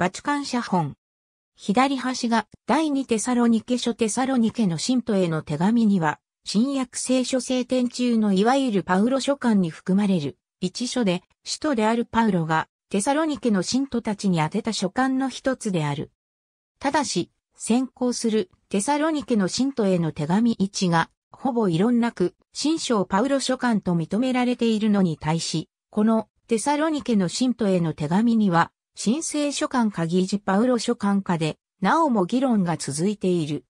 バチカン写本。左端が第二テサロニケ書テサロニケの信徒への手紙には、新約聖書聖典中のいわゆるパウロ書簡に含まれる一書で、使徒であるパウロがテサロニケの信徒たちに宛てた書簡の一つである。ただし、先行するテサロニケの信徒への手紙一が、ほぼ異論なく、新章パウロ書簡と認められているのに対し、このテサロニケの信徒への手紙には、新生書簡かージパウロ書簡下で、なおも議論が続いている。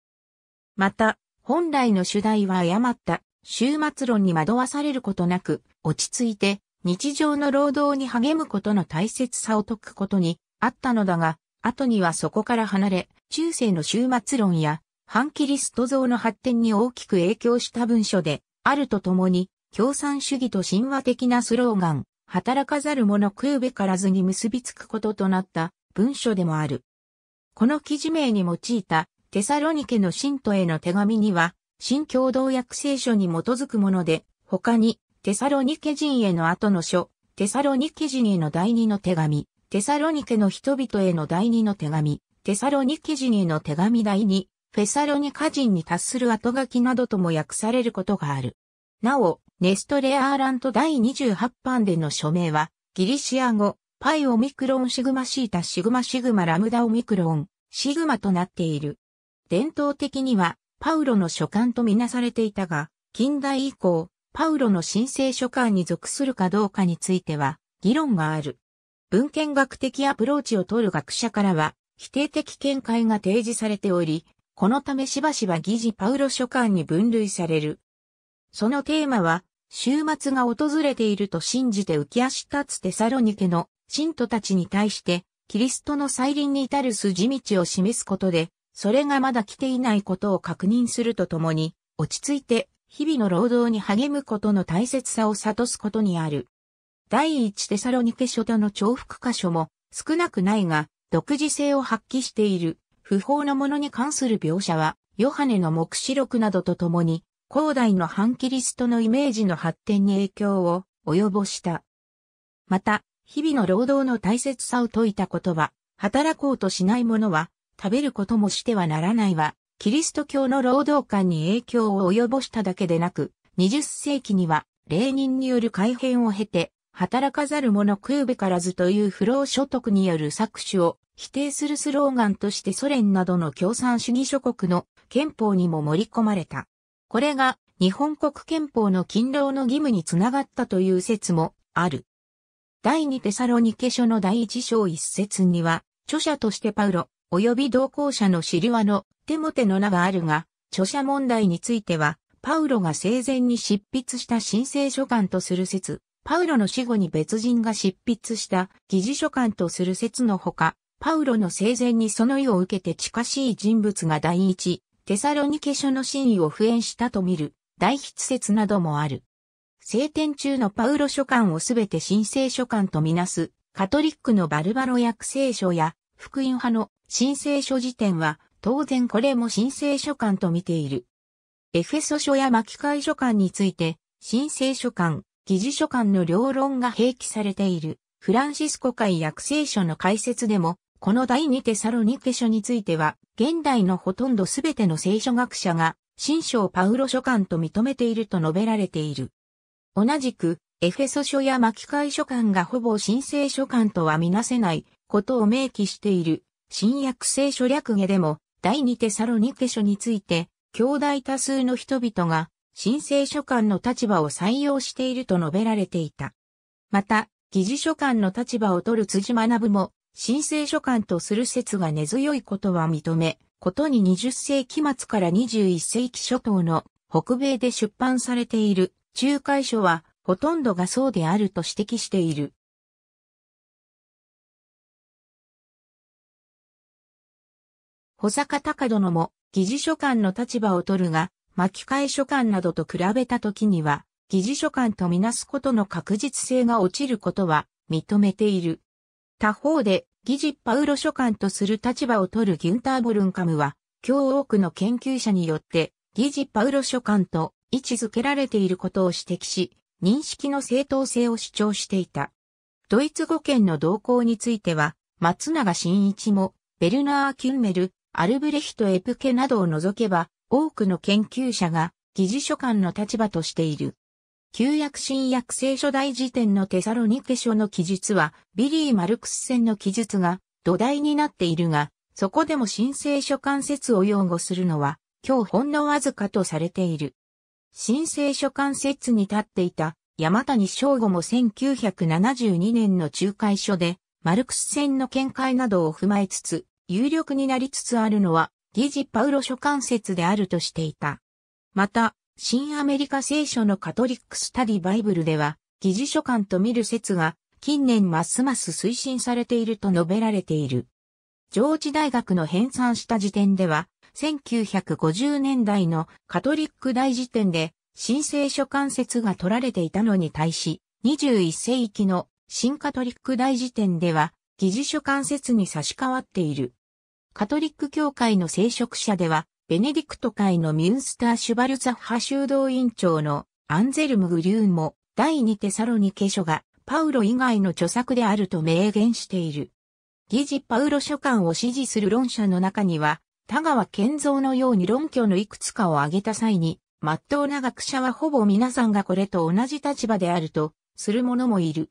また、本来の主題は誤った終末論に惑わされることなく、落ち着いて日常の労働に励むことの大切さを説くことにあったのだが、後にはそこから離れ、中世の終末論や反キリスト像の発展に大きく影響した文書で、あるとともに、共産主義と神話的なスローガン、働かざる者食うべからずに結びつくこととなった文書でもある。この記事名に用いたテサロニケの信徒への手紙には、新共同訳聖書に基づくもので、他にテサロニケ人への後の書、テサロニケ人への第二の手紙、テサロニケの人々への第二の手紙、テサロニケ人への手紙第二、フェサロニカ人に達する後書きなどとも訳されることがある。なお、ネストレアーラント第28版での署名は、ギリシア語、パイオミクロンシグマシータシグマシグマラムダオミクロン、シグマとなっている。伝統的には、パウロの書簡とみなされていたが、近代以降、パウロの申請書簡に属するかどうかについては、議論がある。文献学的アプローチを取る学者からは、否定的見解が提示されており、このためしばしば疑似パウロ書簡に分類される。そのテーマは、終末が訪れていると信じて浮き足立つテサロニケの信徒たちに対して、キリストの再臨に至る筋道を示すことで、それがまだ来ていないことを確認するとともに、落ち着いて日々の労働に励むことの大切さを悟すことにある。第一テサロニケ書との重複箇所も少なくないが、独自性を発揮している不法のものに関する描写は、ヨハネの目視録などとともに広大の反キリストのイメージの発展に影響を及ぼした。また、日々の労働の大切さを説いた言葉、働こうとしない者は、食べることもしてはならないは、キリスト教の労働観に影響を及ぼしただけでなく、20世紀には、霊人による改変を経て、働かざる者食うべからずという不労所得による搾取を否定するスローガンとしてソ連などの共産主義諸国の憲法にも盛り込まれた。これが日本国憲法の勤労の義務につながったという説もある。第二テサロニケ書の第一章一節には、著者としてパウロ、及び同行者のシルワのテモテの名があるが、著者問題については、パウロが生前に執筆した申請書簡とする説、パウロの死後に別人が執筆した議事書簡とする説のほか、パウロの生前にその意を受けて近しい人物が第一テサロニケ書の真意を敷衍したと見る大筆説などもある。聖典中のパウロ書簡をすべて神聖書簡とみなす、カトリックのバルバロ役聖書や、福音派の神聖書辞典は、当然これも神聖書簡と見ている。エフェソ書や巻き替え書簡について、神聖書簡、疑似書簡の両論が併記されている、フランシスコ会役聖書の解説でも、この第二テサロニケ書については、現代のほとんどすべての聖書学者が、新章パウロ書簡と認めていると述べられている。同じく、エフェソ書や巻き替え書簡がほぼ新聖書簡とはみなせないことを明記している、新約聖書略下でも、第二テサロニケ書について、兄弟多数の人々が、新聖書館の立場を採用していると述べられていた。また、議事書館の立場を取る辻学も、申請書簡とする説が根強いことは認め、ことに20世紀末から21世紀初頭の北米で出版されている仲介書はほとんどがそうであると指摘している。保坂隆殿も議事書簡の立場を取るが、巻き替え書簡などと比べた時には、議事書簡とみなすことの確実性が落ちることは認めている。他方で、議事パウロ書簡とする立場を取るギュンター・ボルンカムは、今日多くの研究者によって、議事パウロ書簡と位置づけられていることを指摘し、認識の正当性を主張していた。ドイツ語圏の動向については、松永真一も、ベルナー・キュンメル、アルブレヒト・エプケなどを除けば、多くの研究者が、議事書簡の立場としている。旧約新約聖書大辞典のテサロニケ書の記述は、ビリー・マルクス戦の記述が土台になっているが、そこでも新聖書関節を擁護するのは、今日ほんのわずかとされている。新聖書関節に立っていた山谷翔吾も1972年の仲介書で、マルクス戦の見解などを踏まえつつ、有力になりつつあるのは、議ジパウロ書関節であるとしていた。また、新アメリカ聖書のカトリックスタディバイブルでは、疑似書簡と見る説が近年ますます推進されていると述べられている。上智大学の編纂した時点では、1950年代のカトリック大辞典で新聖書簡説が取られていたのに対し、21世紀の新カトリック大辞典では、疑似書簡説に差し替わっている。カトリック教会の聖職者では、ベネディクト会のミュンスターシュバルザッハ修道院長のアンゼルム・グリューンも第二テサロニケ書がパウロ以外の著作であると明言している。議事パウロ書簡を支持する論者の中には、田川健三のように論拠のいくつかを挙げた際に、真っ当な学者はほぼ皆さんがこれと同じ立場であると、する者もいる。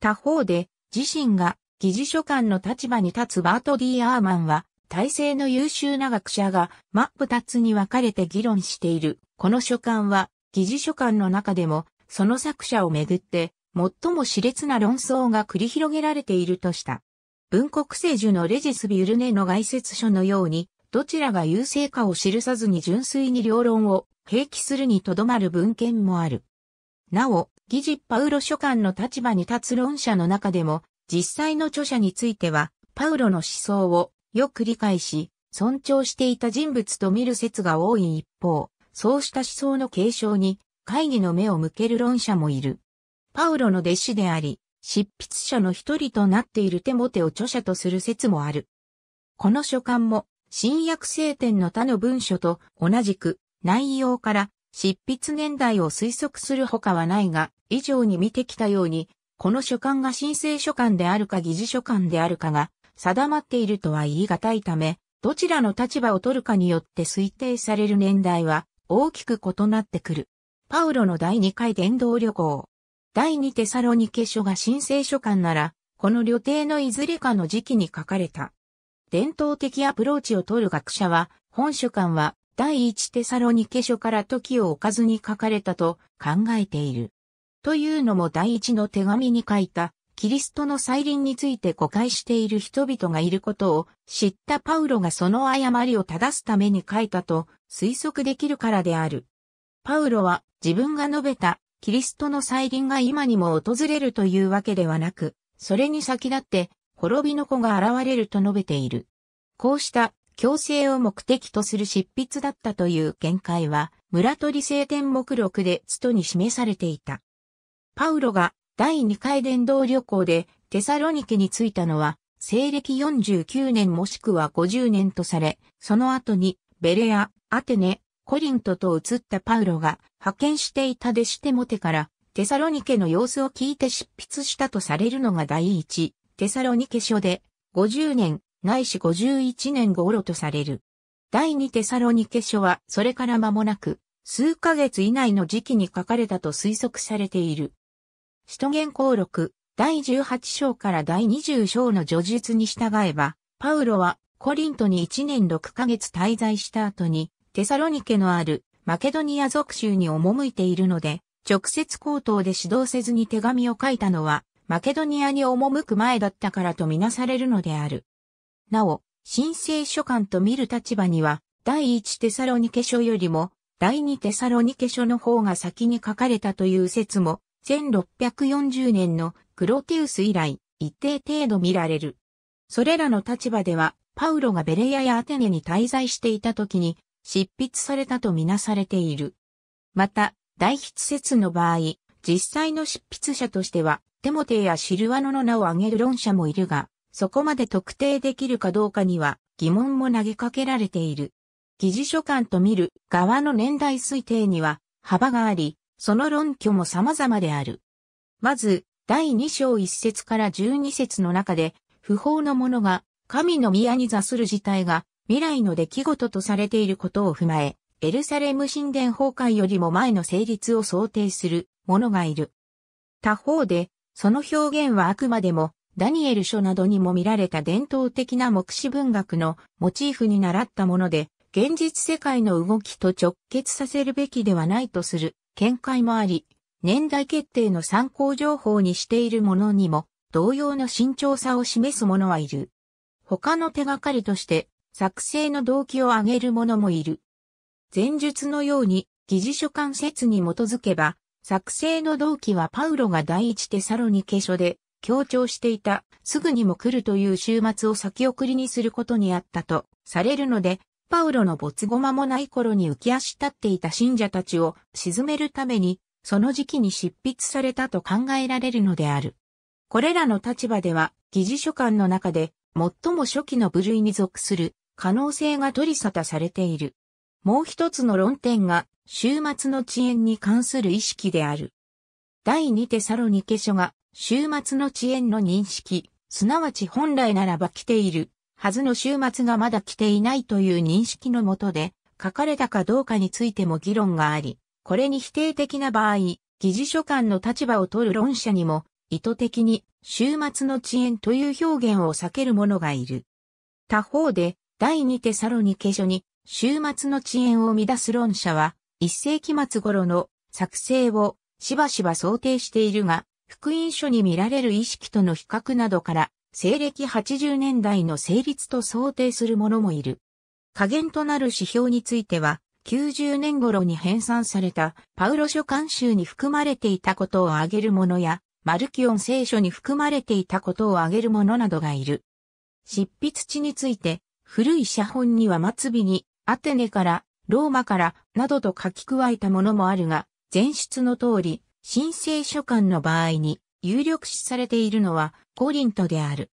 他方で、自身が議事書簡の立場に立つバート・ディ・アーマンは、体制の優秀な学者が真っ二つに分かれて議論している。この書簡は、疑似書簡の中でも、その作者をめぐって、最も熾烈な論争が繰り広げられているとした。文国政樹のレジス・ビュルネの概説書のように、どちらが優勢かを記さずに純粋に両論を併記するにとどまる文献もある。なお、疑似パウロ書簡の立場に立つ論者の中でも、実際の著者については、パウロの思想をよく理解し、尊重していた人物と見る説が多い一方、そうした思想の継承に、会議の目を向ける論者もいる。パウロの弟子であり、執筆者の一人となっているテモテを著者とする説もある。この書簡も、新約聖典の他の文書と同じく、内容から執筆年代を推測するほかはないが、以上に見てきたように、この書簡が申請書簡であるか疑似書簡であるかが、定まっているとは言い難いため、どちらの立場を取るかによって推定される年代は大きく異なってくる。パウロの第2回伝道旅行。第2テサロニケ書が申請書簡なら、この旅程のいずれかの時期に書かれた。伝統的アプローチを取る学者は、本書簡は第1テサロニケ書から時を置かずに書かれたと考えている。というのも第一の手紙に書いたキリストの再臨について誤解している人々がいることを知ったパウロがその誤りを正すために書いたと推測できるからである。パウロは自分が述べたキリストの再臨が今にも訪れるというわけではなく、それに先立って滅びの子が現れると述べている。こうした強制を目的とする執筆だったという見解は、村取聖典目録でストに示されていた。パウロが第2回電動旅行でテサロニケに着いたのは、西暦49年もしくは50年とされ、その後にベレア、アテネ、コリントと移ったパウロが派遣していた弟子テモテからテサロニケの様子を聞いて執筆したとされるのが第一テサロニケ書で50年ないし51年頃とされる。第二テサロニケ書はそれから間もなく数ヶ月以内の時期に書かれたと推測されている。使徒言行録第18章から第20章の叙述に従えば、パウロはコリントに1年6ヶ月滞在した後に、テサロニケのあるマケドニア属州に赴いているので、直接口頭で指導せずに手紙を書いたのは、マケドニアに赴く前だったからとみなされるのである。なお、申請書館と見る立場には、第1テサロニケ書よりも、第2テサロニケ書の方が先に書かれたという説も1640年のクロティウス以来、一定程度見られる。それらの立場では、パウロがベレヤやアテネに滞在していた時に、執筆されたとみなされている。また、大筆説の場合、実際の執筆者としては、テモテやシルワノの名を挙げる論者もいるが、そこまで特定できるかどうかには疑問も投げかけられている。議事書簡と見る側の年代推定には幅があり、その論拠も様々である。まず、第2章1節から12節の中で、不法の者が神の宮に座する事態が未来の出来事とされていることを踏まえ、エルサレム神殿崩壊よりも前の成立を想定する者がいる。他方で、その表現はあくまでも、ダニエル書などにも見られた伝統的な目視文学のモチーフに習ったもので、現実世界の動きと直結させるべきではないとする見解もあり、年代決定の参考情報にしているものにも、同様の慎重さを示す者はいる。他の手がかりとして、作成の動機を挙げる者もいる。前述のように、議事書簡説に基づけば、作成の動機はパウロが第一テサロニケ書で強調していた、すぐにも来るという週末を先送りにすることにあったとされるので、パウロの没後間もない頃に浮き足立っていた信者たちを沈めるために、その時期に執筆されたと考えられるのである。これらの立場では、議事書簡の中で、最も初期の部類に属する可能性が取り沙汰されている。もう一つの論点が、終末の遅延に関する意識である。第2テサロニケ書が、終末の遅延の認識、すなわち本来ならば来ているはずの週末がまだ来ていないという認識のもとで、書かれたかどうかについても議論があり、これに否定的な場合、議事書館の立場を取る論者にも、意図的に週末の遅延という表現を避ける者がいる。他方で、第2テサロニケ書に、週末の遅延を乱す論者は、一世紀末頃の作成をしばしば想定しているが、福音書に見られる意識との比較などから、西暦80年代の成立と想定する者もいる。下限となる指標については、90年頃に編纂されたパウロ書監集に含まれていたことを挙げるものや、マルキオン聖書に含まれていたことを挙げるものなどがいる。執筆地について、古い写本には末尾に、アテネから、ローマから、などと書き加えたものもあるが、前出の通り、新聖書館の場合に、有力視されているのはコリントである。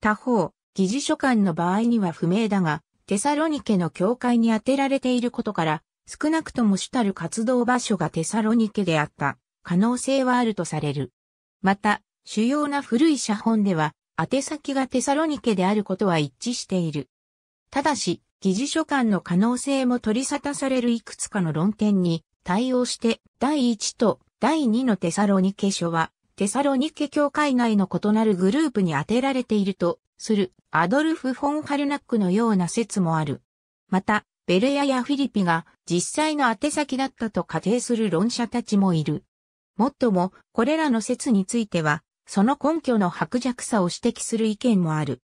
他方、議事書館の場合には不明だが、テサロニケの教会に当てられていることから、少なくとも主たる活動場所がテサロニケであった可能性はあるとされる。また、主要な古い写本では、宛先がテサロニケであることは一致している。ただし、議事書館の可能性も取り沙汰されるいくつかの論点に対応して、第1と第2のテサロニケ書はテサロニケ教会内の異なるグループに当てられているとするアドルフ・フォン・ハルナックのような説もある。また、ベレヤやフィリピが実際の宛先だったと仮定する論者たちもいる。もっとも、これらの説については、その根拠の薄弱さを指摘する意見もある。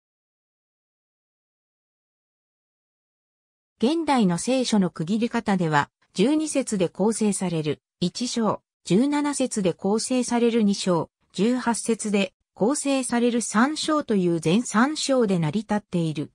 現代の聖書の区切り方では、12節で構成される、1章、17節で構成される2章、18節で構成される3章という全3章で成り立っている。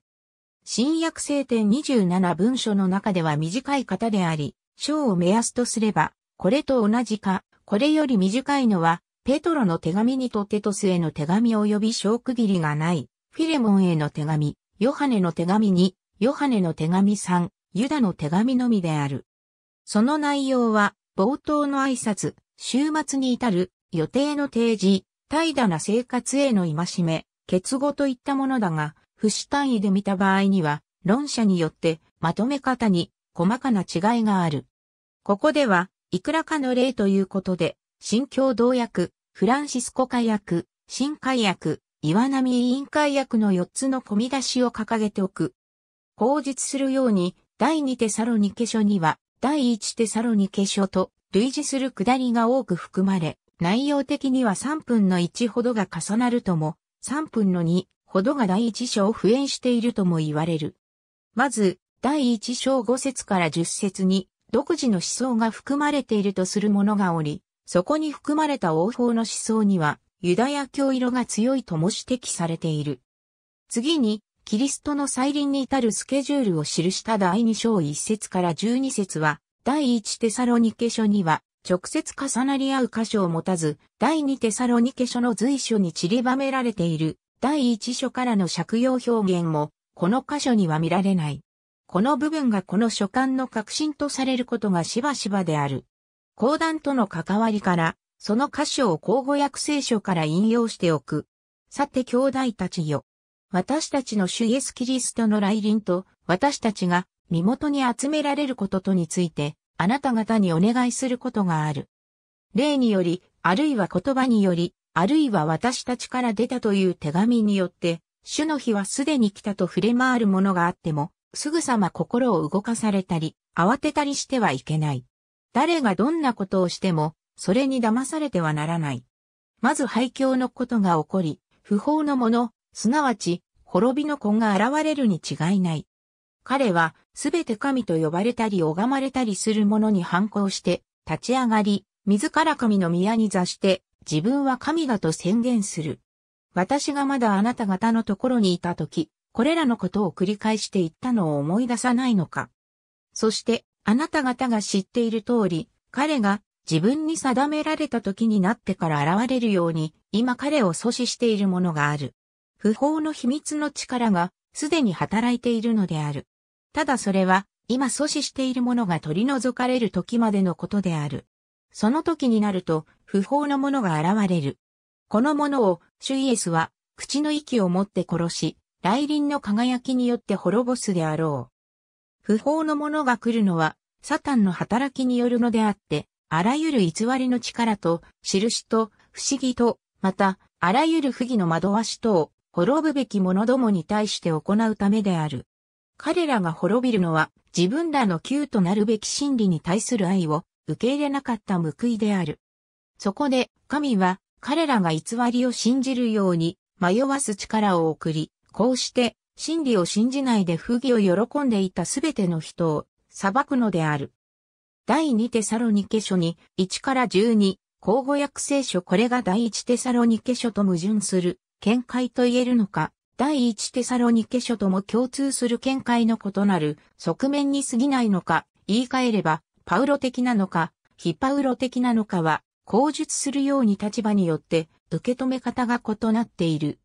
新約聖典27文書の中では短い方であり、章を目安とすれば、これと同じか、これより短いのは、ペトロの手紙にとテトスへの手紙及び小区切りがない、フィレモンへの手紙、ヨハネの手紙2、ヨハネの手紙3、ユダの手紙のみである。その内容は、冒頭の挨拶、週末に至る、予定の提示、怠惰な生活への戒め、結合といったものだが、不死単位で見た場合には、論者によってまとめ方に細かな違いがある。ここでは、いくらかの例ということで、新京同訳、フランシスコ会訳、新会訳、岩波委員会訳の4つの込み出しを掲げておく。口述するように、第2テサロニケ書には、第一テサロニケ書と類似する下りが多く含まれ、内容的には3分の1ほどが重なるとも、3分の2ほどが第一章を付縁しているとも言われる。まず、第一章5節から10節に、独自の思想が含まれているとするものがおり、そこに含まれた王法の思想には、ユダヤ教色が強いとも指摘されている。次に、キリストの再臨に至るスケジュールを記した第2章1節から12節は、第1テサロニケ書には、直接重なり合う箇所を持たず、第2テサロニケ書の随所に散りばめられている、第1書からの借用表現も、この箇所には見られない。この部分がこの書簡の核心とされることがしばしばである。講談との関わりから、その箇所を交語訳聖書から引用しておく。さて兄弟たちよ。私たちの主イエスキリストの来臨と、私たちが身元に集められることとについて、あなた方にお願いすることがある。例により、あるいは言葉により、あるいは私たちから出たという手紙によって、主の日はすでに来たと触れ回るものがあっても、すぐさま心を動かされたり、慌てたりしてはいけない。誰がどんなことをしても、それに騙されてはならない。まず廃墟のことが起こり、不法のもの、すなわち滅びの子が現れるに違いない。彼は、すべて神と呼ばれたり拝まれたりする者に反抗して、立ち上がり、自ら神の宮に座して、自分は神だと宣言する。私がまだあなた方のところにいたとき、これらのことを繰り返して言ったのを思い出さないのか。そして、あなた方が知っている通り、彼が自分に定められた時になってから現れるように、今彼を阻止しているものがある。不法の秘密の力がすでに働いているのである。ただそれは今阻止しているものが取り除かれる時までのことである。その時になると不法のものが現れる。このものをシュイエスは口の息を持って殺し、来臨の輝きによって滅ぼすであろう。不法のものが来るのはサタンの働きによるのであって、あらゆる偽りの力と、印と、不思議と、また、あらゆる不義の惑わしと滅ぶべき者どもに対して行うためである。彼らが滅びるのは自分らの旧となるべき真理に対する愛を受け入れなかった報いである。そこで神は彼らが偽りを信じるように迷わす力を送り、こうして真理を信じないで不義を喜んでいたすべての人を裁くのである。第2テサロニケ書に1から12、交互訳聖書これが第1テサロニケ書と矛盾する見解と言えるのか、第一テサロニケ書とも共通する見解の異なる側面に過ぎないのか、言い換えれば、パウロ的なのか、非パウロ的なのかは、口述するように立場によって受け止め方が異なっている。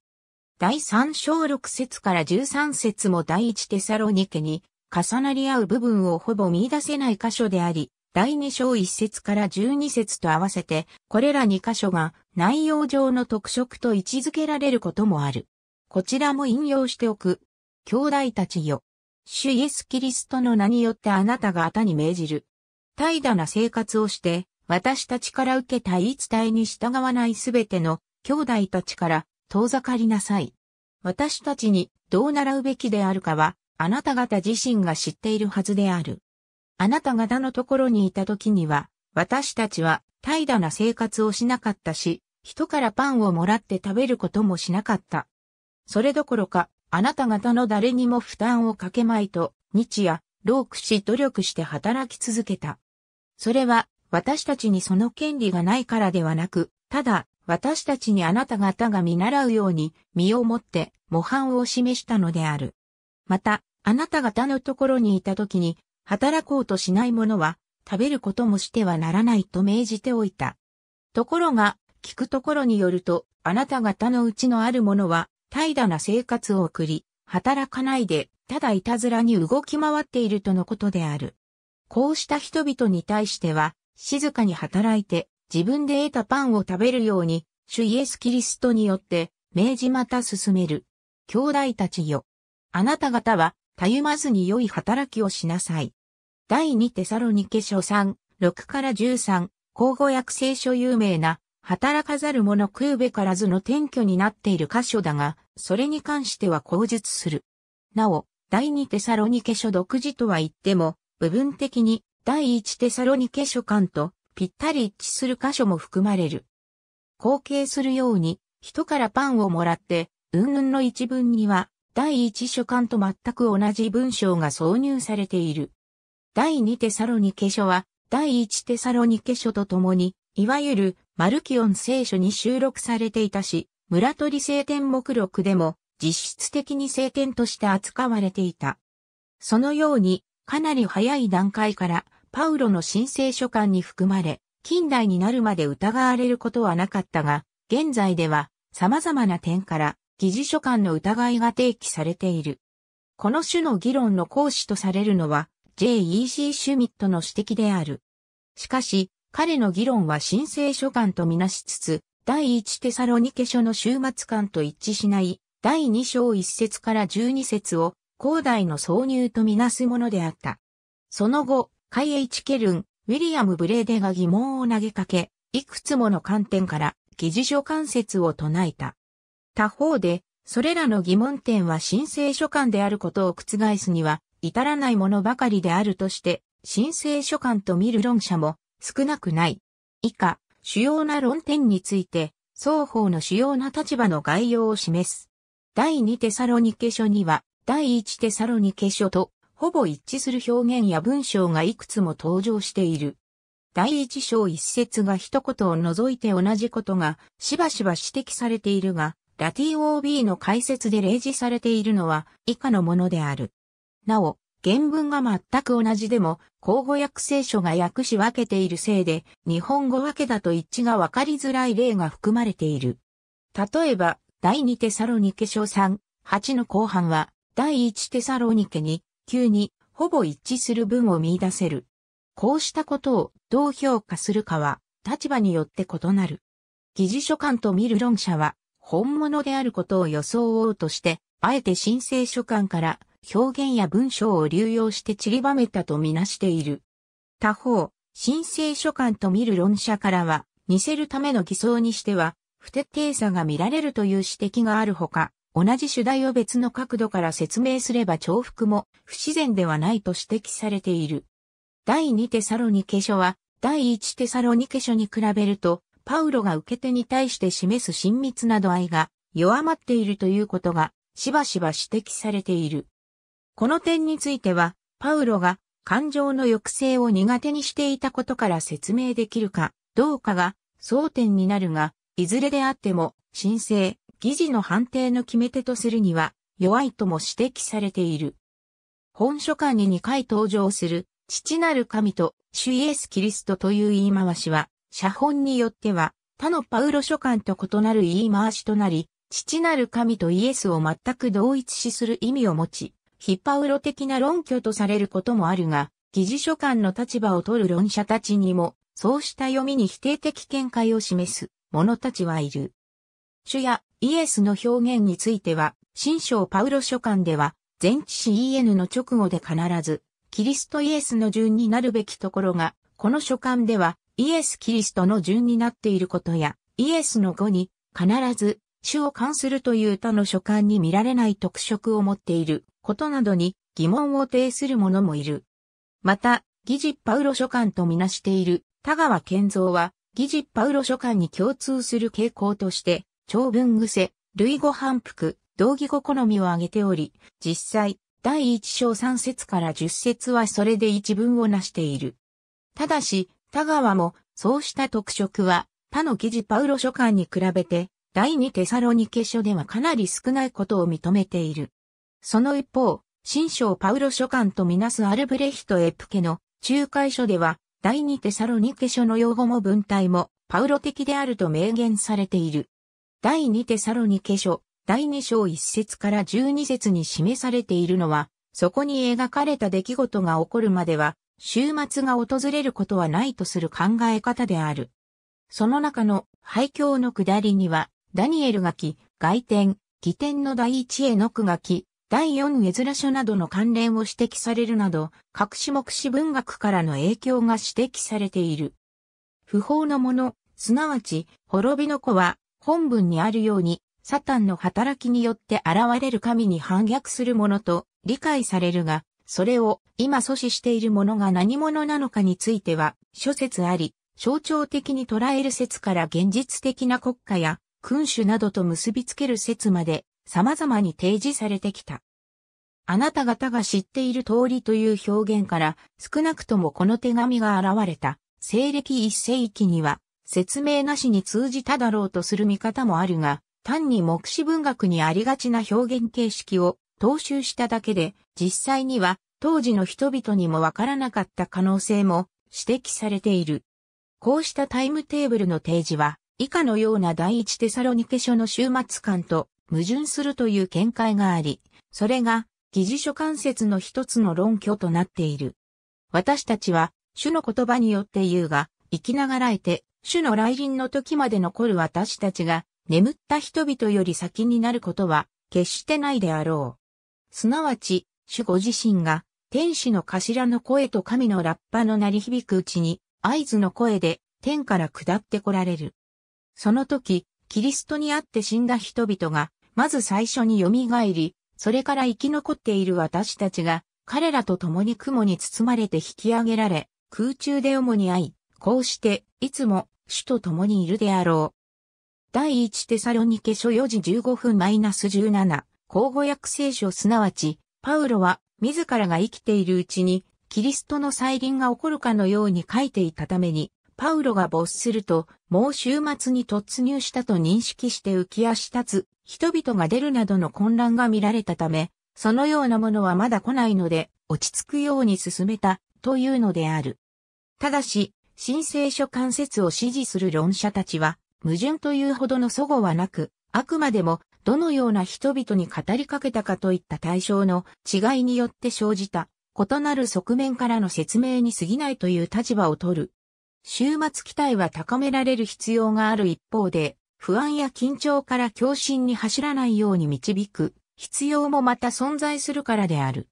第3章6節から13節も第1テサロニケに重なり合う部分をほぼ見出せない箇所であり、第2章1節から12節と合わせて、これら2箇所が内容上の特色と位置づけられることもある。こちらも引用しておく。兄弟たちよ。主イエス・キリストの名によってあなたがたに命じる。怠惰な生活をして、私たちから受けた言い伝えに従わないすべての兄弟たちから遠ざかりなさい。私たちにどう習うべきであるかは、あなた方自身が知っているはずである。あなた方のところにいた時には、私たちは怠惰な生活をしなかったし、人からパンをもらって食べることもしなかった。それどころか、あなた方の誰にも負担をかけまいと、日夜、労苦し努力して働き続けた。それは、私たちにその権利がないからではなく、ただ、私たちにあなた方が見習うように、身をもって、模範を示したのである。また、あなた方のところにいた時に、働こうとしない者は、食べることもしてはならないと命じておいた。ところが、聞くところによると、あなた方のうちのある者は、怠惰な生活を送り、働かないで、ただいたずらに動き回っているとのことである。こうした人々に対しては、静かに働いて、自分で得たパンを食べるように、主イエス・キリストによって、命じまた進める。兄弟たちよ。あなた方は、たゆまずに良い働きをしなさい。第2テサロニケ書3、6から13、交互訳聖書有名な、働かざる者食うべからずの転居になっている箇所だが、それに関しては口述する。なお、第2テサロニケ書独自とは言っても、部分的に第1テサロニケ書間とぴったり一致する箇所も含まれる。後継するように、人からパンをもらって、云々の一文には、第一書簡と全く同じ文章が挿入されている。第二テサロニケ書は、第一テサロニケ書とともに、いわゆるマルキオン聖書に収録されていたし、村取聖典目録でも実質的に聖典として扱われていた。そのように、かなり早い段階から、パウロの新聖書簡に含まれ、近代になるまで疑われることはなかったが、現在では様々な点から議事書簡の疑いが提起されている。この種の議論の講師とされるのは JEC シュミットの指摘である。しかし、彼の議論は申請書簡とみなしつつ、第一テサロニケ書の終末感と一致しない第二章一節から十二節を広大の挿入とみなすものであった。その後、カイエイチ・ケルン、ウィリアム・ブレーデが疑問を投げかけ、いくつもの観点から議事書関説を唱えた。他方で、それらの疑問点は申請書簡であることを覆すには至らないものばかりであるとして、申請書簡と見る論者も少なくない。以下、主要な論点について、双方の主要な立場の概要を示す。第2テサロニケ書には、第1テサロニケ書とほぼ一致する表現や文章がいくつも登場している。第1章一節が一言を除いて同じことがしばしば指摘されているが、ラ TOB の解説で例示されているのは以下のものである。なお、原文が全く同じでも、口語訳聖書が訳し分けているせいで、日本語訳だと一致が分かりづらい例が含まれている。例えば、第2テサロニケ書3、8の後半は、第1テサロニケに、急に、ほぼ一致する文を見出せる。こうしたことをどう評価するかは、立場によって異なる。疑似書簡と見る論者は、本物であることを装おうとして、あえて申請書簡から表現や文章を流用して散りばめたとみなしている。他方、申請書簡と見る論者からは、似せるための偽装にしては、不徹底さが見られるという指摘があるほか、同じ主題を別の角度から説明すれば重複も不自然ではないと指摘されている。第2テサロニケ書は、第1テサロニケ書に比べると、パウロが受け手に対して示す親密な度合いが弱まっているということがしばしば指摘されている。この点については、パウロが感情の抑制を苦手にしていたことから説明できるかどうかが争点になるが、いずれであっても、申請、疑似の判定の決め手とするには弱いとも指摘されている。本書簡に2回登場する父なる神と主イエス・キリストという言い回しは、写本によっては、他のパウロ書簡と異なる言い回しとなり、父なる神とイエスを全く同一視する意味を持ち、非パウロ的な論拠とされることもあるが、疑似書簡の立場を取る論者たちにも、そうした読みに否定的見解を示す者たちはいる。主やイエスの表現については、新章パウロ書簡では、全知史 EN の直後で必ず、キリストイエスの順になるべきところが、この書簡では、イエス・キリストの順になっていることや、イエスの語に、必ず、主を関するという他の書簡に見られない特色を持っていることなどに疑問を呈する者もいる。また、ギジッパウロ書簡とみなしている田川健三は、ギジッパウロ書簡に共通する傾向として、長文癖、類語反復、同義語好みを挙げており、実際、第一章三節から十節はそれで一文を成している。ただし、田川もそうした特色は他の記事パウロ書簡に比べて第2テサロニケ書ではかなり少ないことを認めている。その一方、新章パウロ書簡とみなすアルブレヒト・エプケの仲介書では第2テサロニケ書の用語も文体もパウロ的であると明言されている。第2テサロニケ書第2章1節から12節に示されているのは、そこに描かれた出来事が起こるまでは、終末が訪れることはないとする考え方である。その中の廃墟の下りには、ダニエル書き、外典、義典の第一への句書き、第四絵面書などの関連を指摘されるなど、各種目視文学からの影響が指摘されている。不法のもの、すなわち、滅びの子は、本文にあるように、サタンの働きによって現れる神に反逆するものと理解されるが、それを今阻止しているものが何者なのかについては諸説あり、象徴的に捉える説から現実的な国家や君主などと結びつける説まで様々に提示されてきた。あなた方が知っている通りという表現から少なくともこの手紙が現れた西暦一世紀には説明なしに通じただろうとする見方もあるが単に目視文学にありがちな表現形式を踏襲しただけで、実際には当時の人々にもわからなかった可能性も指摘されている。こうしたタイムテーブルの提示は、以下のような第一テサロニケ書の終末感と矛盾するという見解があり、それが、疑似書関節の一つの論拠となっている。私たちは、主の言葉によって言うが、生きながらえて、主の来臨の時まで残る私たちが、眠った人々より先になることは、決してないであろう。すなわち、主ご自身が、天使の頭の声と神のラッパの鳴り響くうちに、合図の声で、天から下って来られる。その時、キリストにあって死んだ人々が、まず最初に蘇り、それから生き残っている私たちが、彼らと共に雲に包まれて引き上げられ、空中で主に会い、こうして、いつも、主と共にいるであろう。第1テサロニケ書4時15分マイナス -17 口語訳聖書すなわち、パウロは自らが生きているうちにキリストの再臨が起こるかのように書いていたために、パウロが没すると、もう週末に突入したと認識して浮き足立つ、人々が出るなどの混乱が見られたため、そのようなものはまだ来ないので、落ち着くように進めた、というのである。ただし、申請書関節を支持する論者たちは、矛盾というほどの齟齬はなく、あくまでもどのような人々に語りかけたかといった対象の違いによって生じた異なる側面からの説明に過ぎないという立場を取る。終末期待は高められる必要がある一方で、不安や緊張から共振に走らないように導く必要もまた存在するからである。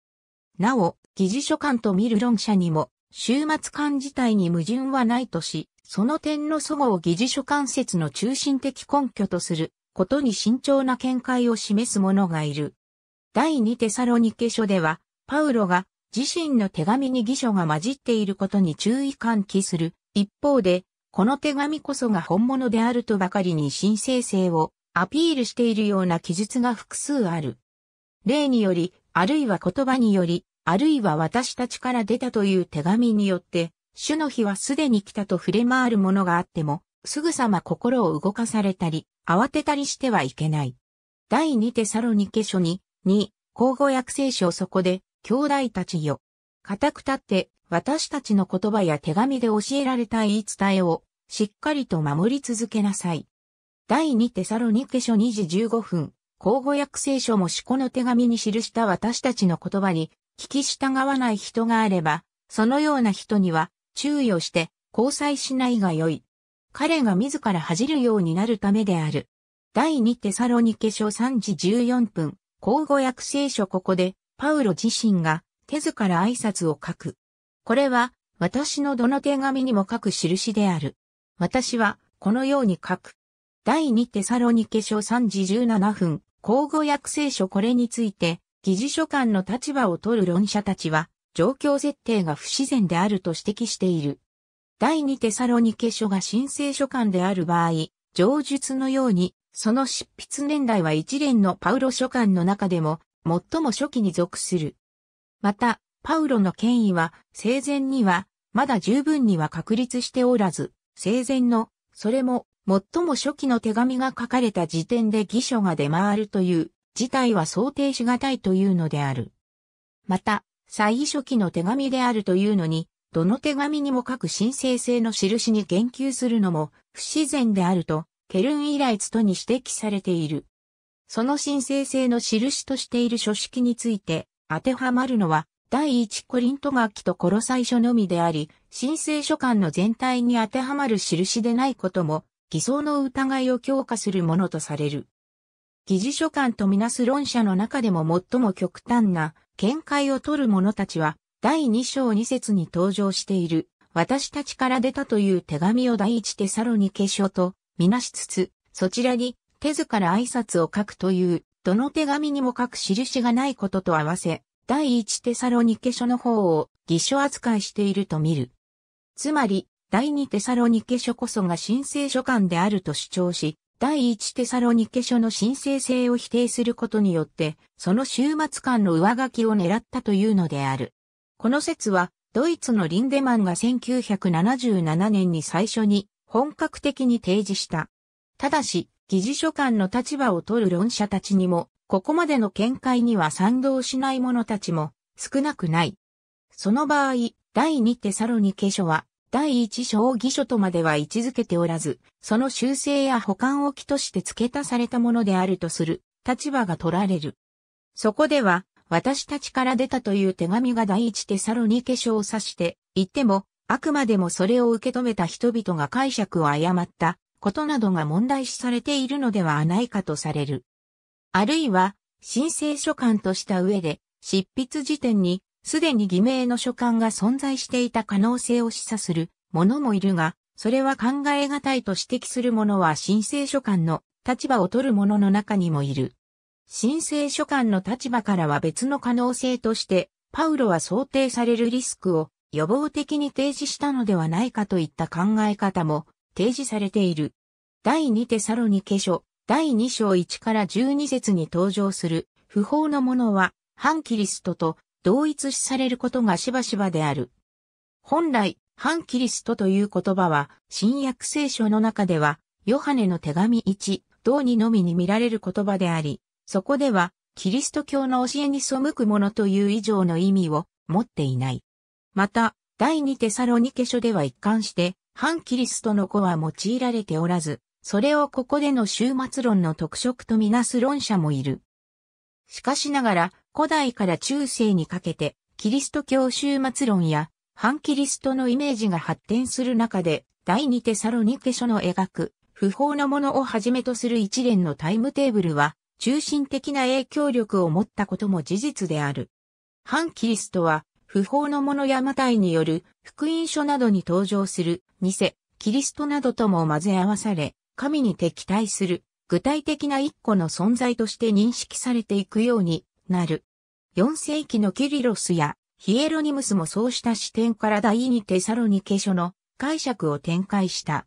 なお、議事書簡と見る論者にも、終末感自体に矛盾はないとし、その点の祖母を議事書簡説の中心的根拠とすることに慎重な見解を示す者がいる。第二テサロニケ書では、パウロが自身の手紙に偽書が混じっていることに注意喚起する。一方で、この手紙こそが本物であるとばかりに神聖性をアピールしているような記述が複数ある。例により、あるいは言葉により、あるいは私たちから出たという手紙によって、主の日はすでに来たと触れ回るものがあっても、すぐさま心を動かされたり、慌てたりしてはいけない。第2テサロニケ書に、2、口語訳聖書そこで、兄弟たちよ。固く立って、私たちの言葉や手紙で教えられた言い伝えを、しっかりと守り続けなさい。第2テサロニケ書2時15分、口語訳聖書も四考の手紙に記した私たちの言葉に、聞き従わない人があれば、そのような人には、注意をして、交際しないがよい。彼が自ら恥じるようになるためである。第2テサロニケ書3時14分、口語訳聖書ここで、パウロ自身が手図から挨拶を書く。これは、私のどの手紙にも書く印である。私は、このように書く。第2テサロニケ書3時17分、口語訳聖書これについて、議事書館の立場を取る論者たちは、状況設定が不自然であると指摘している。第2テサロニケ書が申請書簡である場合、上述のように、その執筆年代は一連のパウロ書簡の中でも、最も初期に属する。また、パウロの権威は、生前には、まだ十分には確立しておらず、生前の、それも、最も初期の手紙が書かれた時点で偽書が出回るという、事態は想定し難いというのである。また、最初期の手紙であるというのに、どの手紙にも各申請制の印に言及するのも不自然であると、ケルン以来都に指摘されている。その申請制の印としている書式について、当てはまるのは、第一コリント楽器とコロサイ書のみであり、申請書簡の全体に当てはまる印でないことも、偽装の疑いを強化するものとされる。疑似書簡とみなす論者の中でも最も極端な見解を取る者たちは、第2章2節に登場している、私たちから出たという手紙を第一テサロニケ書とみなしつつ、そちらに手図から挨拶を書くという、どの手紙にも書く印がないことと合わせ、第一テサロニケ書の方を偽書扱いしていると見る。つまり、第二テサロニケ書こそが申請書館であると主張し、第一テサロニケ書の申請性を否定することによって、その終末感の上書きを狙ったというのである。この説は、ドイツのリンデマンが1977年に最初に本格的に提示した。ただし、議事書官の立場を取る論者たちにも、ここまでの見解には賛同しない者たちも少なくない。その場合、第2手サロニケ書は、第1章議書とまでは位置づけておらず、その修正や保管置きとして付け足されたものであるとする立場が取られる。そこでは、私たちから出たという手紙が第一テサロニケ書を指して、言っても、あくまでもそれを受け止めた人々が解釈を誤ったことなどが問題視されているのではないかとされる。あるいは、申請書簡とした上で、執筆時点に、すでに偽名の書簡が存在していた可能性を示唆する者もいるが、それは考え難いと指摘する者は申請書簡の立場を取る者の中にもいる。申請書簡の立場からは別の可能性として、パウロは想定されるリスクを予防的に提示したのではないかといった考え方も提示されている。第2テサロニケ書、第2章1から12節に登場する不法のものは、反キリストと同一視されることがしばしばである。本来、反キリストという言葉は、新約聖書の中では、ヨハネの手紙1、同にのみに見られる言葉であり、そこでは、キリスト教の教えに背くものという以上の意味を持っていない。また、第二テサロニケ書では一貫して、反キリストの子は用いられておらず、それをここでの終末論の特色とみなす論者もいる。しかしながら、古代から中世にかけて、キリスト教終末論や、反キリストのイメージが発展する中で、第二テサロニケ書の描く、不法のものをはじめとする一連のタイムテーブルは、中心的な影響力を持ったことも事実である。反キリストは、不法の者やマタイによる福音書などに登場する偽、キリストなどとも混ぜ合わされ、神に敵対する具体的な一個の存在として認識されていくようになる。4世紀のキリロスやヒエロニムスもそうした視点から第二テサロニケ書の解釈を展開した。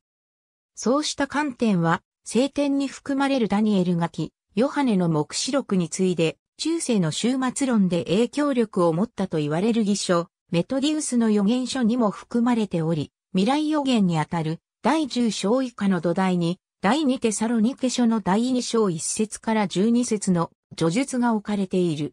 そうした観点は、聖典に含まれるダニエル書き、ヨハネの目視録に次いで、中世の終末論で影響力を持ったと言われる偽書、メトディウスの予言書にも含まれており、未来予言にあたる第10章以下の土台に、第2テサロニケ書の第2章1節から12節の叙述が置かれている。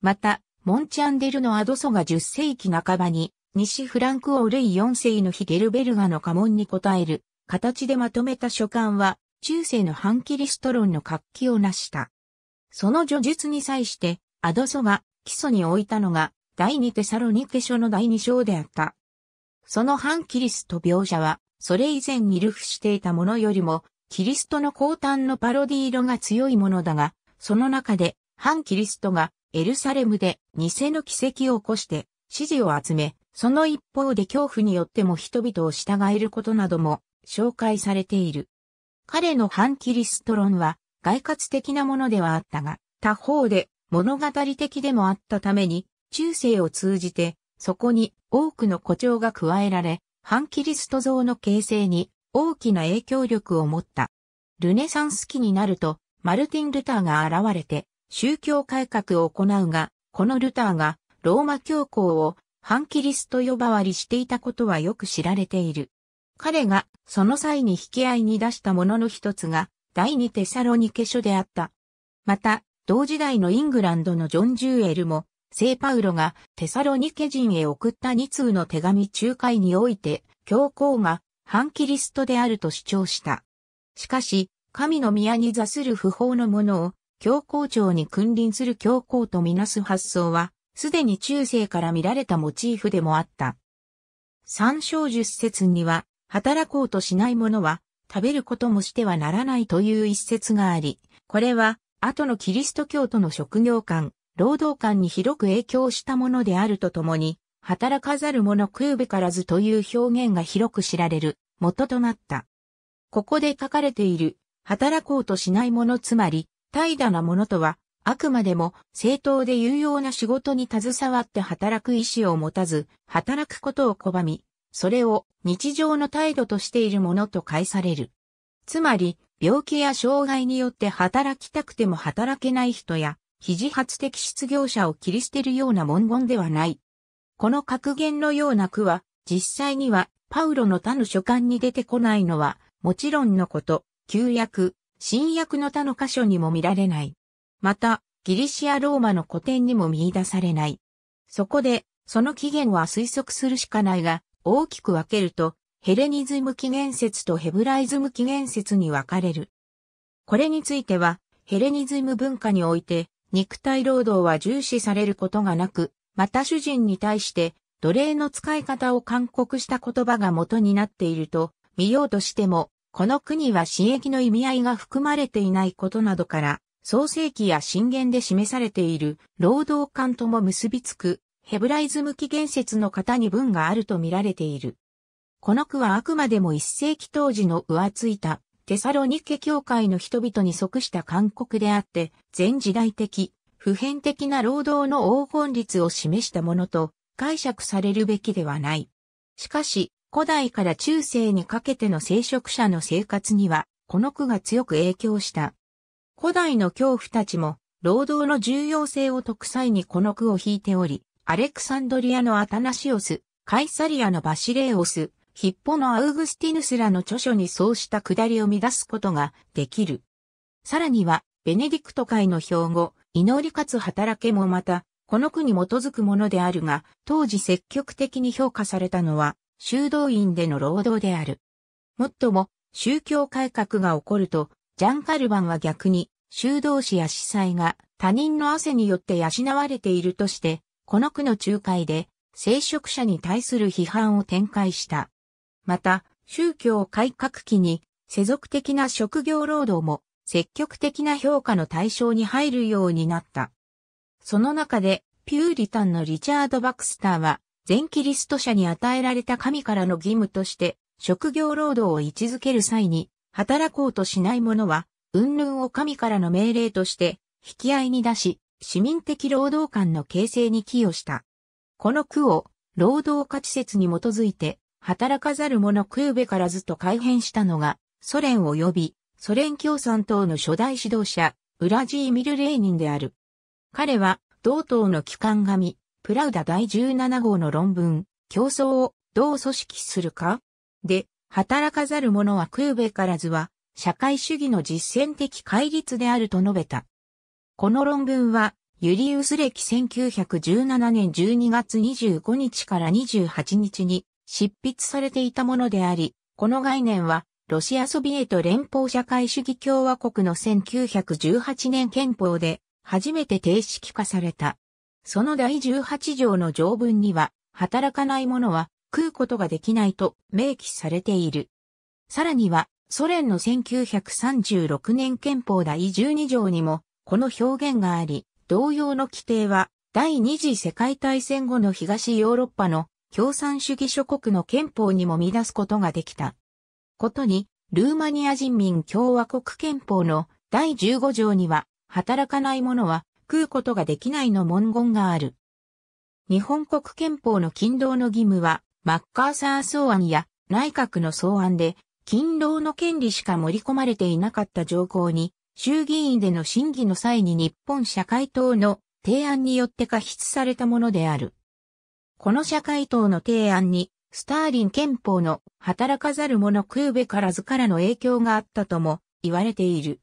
また、モンチャンデルのアドソが10世紀半ばに、西フランク王ルイ4世のヒゲルベルガの家紋に応える形でまとめた書簡は、中世の反キリスト論の活気を成した。その叙述に際して、アドソが基礎に置いたのが、第二テサロニケ書の第二章であった。その反キリスト描写は、それ以前に流布していたものよりも、キリストの後端のパロディ色が強いものだが、その中で、反キリストがエルサレムで偽の奇跡を起こして支持を集め、その一方で恐怖によっても人々を従えることなども紹介されている。彼の反キリスト論は外活的なものではあったが、他方で物語的でもあったために、中世を通じて、そこに多くの誇張が加えられ、反キリスト像の形成に大きな影響力を持った。ルネサンス期になると、マルティン・ルターが現れて、宗教改革を行うが、このルターがローマ教皇を反キリスト呼ばわりしていたことはよく知られている。彼がその際に引き合いに出したものの一つが第二テサロニケ書であった。また、同時代のイングランドのジョン・ジュエルも、聖パウロがテサロニケ人へ送った二通の手紙仲介において、教皇が反キリストであると主張した。しかし、神の宮に座する不法の者を、教皇庁に君臨する教皇とみなす発想は、すでに中世から見られたモチーフでもあった。三章十節には、働こうとしない者は、食べることもしてはならないという一節があり、これは、後のキリスト教徒の職業観、労働観に広く影響したものであるとともに、働かざる者食うべからずという表現が広く知られる元となった。ここで書かれている、働こうとしない者つまり、怠惰な者とは、あくまでも正当で有用な仕事に携わって働く意思を持たず、働くことを拒み、それを日常の態度としているものと解される。つまり、病気や障害によって働きたくても働けない人や、非自発的失業者を切り捨てるような文言ではない。この格言のような句は、実際には、パウロの他の書簡に出てこないのは、もちろんのこと、旧約、新約の他の箇所にも見られない。また、ギリシアローマの古典にも見出されない。そこで、その起源は推測するしかないが、大きく分けると、ヘレニズム起源説とヘブライズム起源説に分かれる。これについては、ヘレニズム文化において、肉体労働は重視されることがなく、また主人に対して、奴隷の使い方を勧告した言葉が元になっていると、見ようとしても、この国は新益の意味合いが含まれていないことなどから、創世記や神言で示されている労働観とも結びつくヘブライズ向き言説の型に文があると見られている。この句はあくまでも一世紀当時の浮ついたテサロニッケ教会の人々に即した勧告であって、全時代的、普遍的な労働の黄金率を示したものと解釈されるべきではない。しかし、古代から中世にかけての聖職者の生活には、この句が強く影響した。古代の恐怖たちも、労働の重要性を解く際にこの句を引いており、アレクサンドリアのアタナシオス、カイサリアのバシレーオス、ヒッポのアウグスティヌスらの著書にそうした下りを乱すことができる。さらには、ベネディクト会の標語、祈りかつ働けもまた、この句に基づくものであるが、当時積極的に評価されたのは、修道院での労働である。もっとも、宗教改革が起こると、ジャンカルバンは逆に、修道士や司祭が他人の汗によって養われているとして、この区の仲介で、聖職者に対する批判を展開した。また、宗教改革期に、世俗的な職業労働も積極的な評価の対象に入るようになった。その中で、ピューリタンのリチャード・バクスターは、全キリスト者に与えられた神からの義務として、職業労働を位置づける際に、働こうとしない者は、云々を神からの命令として、引き合いに出し、市民的労働官の形成に寄与した。この区を労働価値説に基づいて働かざる者食うべからずと改変したのがソ連及びソ連共産党の初代指導者ウラジーミル・レーニンである。彼は同党の機関紙プラウダ第17号の論文競争をどう組織するかで働かざる者は食うべからずは社会主義の実践的戒律であると述べた。この論文は、ユリウス歴1917年12月25日から28日に執筆されていたものであり、この概念は、ロシアソビエト連邦社会主義共和国の1918年憲法で初めて定式化された。その第18条の条文には、働かない者は食うことができないと明記されている。さらには、ソ連の1936年憲法第12条にも、この表現があり、同様の規定は第二次世界大戦後の東ヨーロッパの共産主義諸国の憲法にも見出すことができた。ことに、ルーマニア人民共和国憲法の第15条には、働かない者は食うことができないの文言がある。日本国憲法の勤労の義務は、マッカーサー草案や内閣の草案で、勤労の権利しか盛り込まれていなかった条項に、衆議院での審議の際に日本社会党の提案によって可筆されたものである。この社会党の提案に、スターリン憲法の働かざる者食うべからずからの影響があったとも言われている。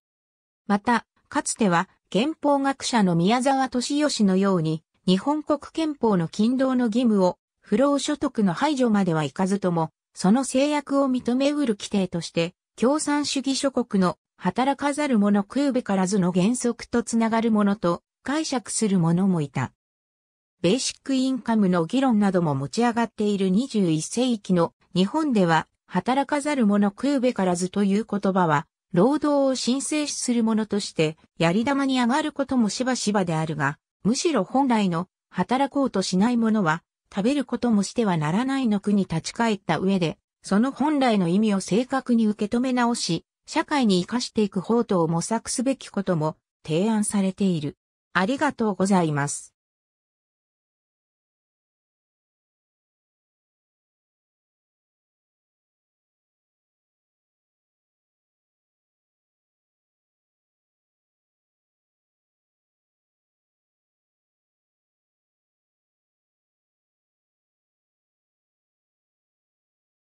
また、かつては憲法学者の宮沢敏義のように、日本国憲法の勤労の義務を不労所得の排除まではいかずとも、その制約を認めうる規定として、共産主義諸国の働かざる者食うべからずの原則とつながるものと解釈する者もいた。ベーシックインカムの議論なども持ち上がっている21世紀の日本では働かざる者食うべからずという言葉は労働を申請する者としてやり玉に上がることもしばしばであるが、むしろ本来の働こうとしない者は食べることもしてはならないの国に立ち返った上で、その本来の意味を正確に受け止め直し、社会に生かしていく方途を模索すべきことも提案されている。ありがとうございます。